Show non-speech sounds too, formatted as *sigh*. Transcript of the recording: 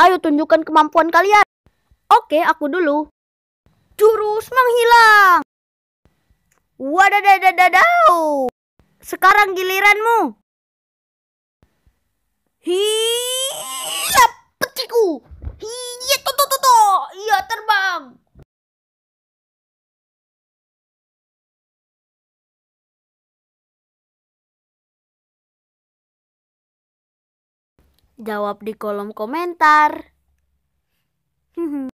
Ayo tunjukkan kemampuan kalian. Oke, aku dulu. Jurus menghilang. Wadadadadadau. Sekarang giliranmu. Jawab di kolom komentar. *laughs*